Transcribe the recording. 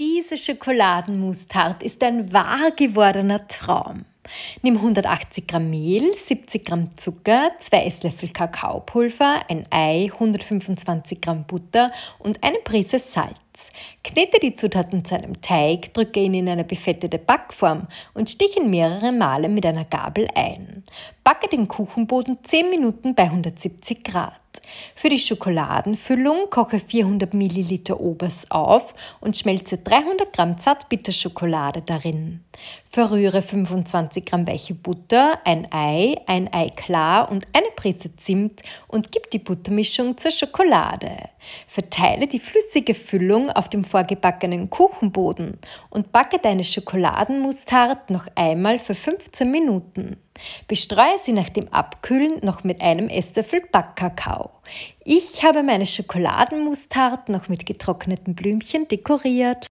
Diese Schokoladenmousse-Tarte ist ein wahr gewordener Traum. Nimm 180 Gramm Mehl, 70 Gramm Zucker, 2 Esslöffel Kakaopulver, ein Ei, 125 Gramm Butter und eine Prise Salz. Knete die Zutaten zu einem Teig, drücke ihn in eine befettete Backform und stich ihn mehrere Male mit einer Gabel ein. Backe den Kuchenboden 10 Minuten bei 170 Grad. Für die Schokoladenfüllung koche 400 ml Obers auf und schmelze 300 Gramm Zartbitterschokolade darin. Verrühre 25 Gramm weiche Butter, ein Ei, ein Ei klar und eine Prise Zimt und gib die Buttermischung zur Schokolade. Verteile die flüssige Füllung auf dem vorgebackenen Kuchenboden und backe deine Schokoladenmustard noch einmal für 15 Minuten. Bestreue sie nach dem Abkühlen noch mit einem Esslöffel Backkakao. Ich habe meine Schokoladenmustarten noch mit getrockneten Blümchen dekoriert.